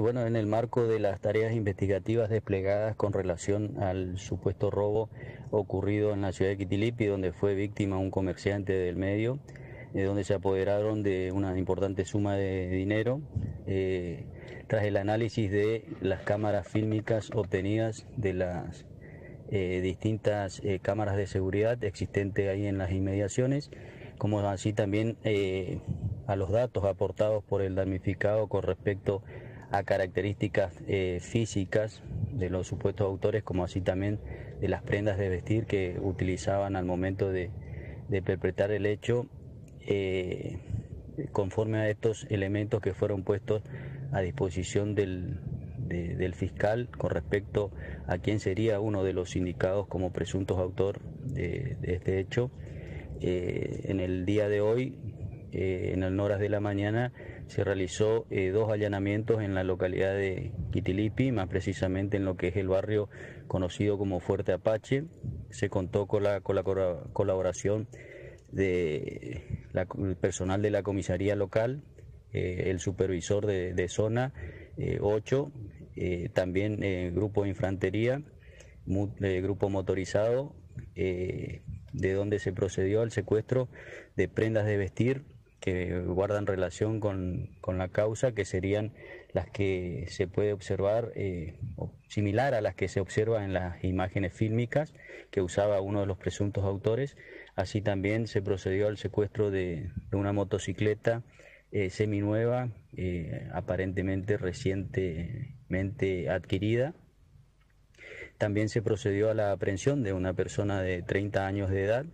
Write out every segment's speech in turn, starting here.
bueno, en el marco de las tareas investigativas desplegadas con relación al supuesto robo ocurrido en la ciudad de Quitilipi, donde fue víctima un comerciante del medio, eh, donde se apoderaron de una importante suma de dinero, eh, tras el análisis de las cámaras fílmicas obtenidas de las eh, distintas cámaras de seguridad existentes ahí en las inmediaciones, como así también a los datos aportados por el damnificado con respecto a a características eh, físicas de los supuestos autores, como así también de las prendas de vestir que utilizaban al momento de, de perpetrar el hecho, eh, conforme a estos elementos que fueron puestos a disposición del, del fiscal con respecto a quién sería uno de los indicados como presuntos autor de, este hecho. Eh, en el día de hoy eh, en las horas de la mañana se realizó eh, dos allanamientos en la localidad de Quitilipi, más precisamente en lo que es el barrio conocido como Fuerte Apache. Se contó con la, colaboración de personal de la comisaría local, eh, el supervisor de, zona 8, también grupo de infantería, grupo motorizado de donde se procedió al secuestro de prendas de vestir, que guardan relación con, la causa, que serían las que se puede observar, eh, similar a las que se observa en las imágenes fílmicas que usaba uno de los presuntos autores. Así también se procedió al secuestro de, una motocicleta eh, seminueva, eh, aparentemente recientemente adquirida. También se procedió a la aprehensión de una persona de 30 años de edad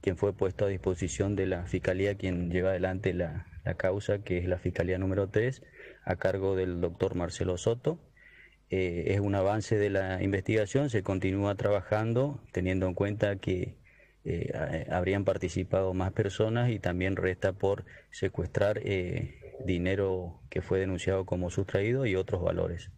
quien fue puesto a disposición de la Fiscalía, quien lleva adelante la, causa, que es la Fiscalía número 3, a cargo del doctor Marcelo Soto. Eh, es un avance de la investigación, se continúa trabajando teniendo en cuenta que eh, habrían participado más personas y también resta por secuestrar eh, dinero que fue denunciado como sustraído y otros valores.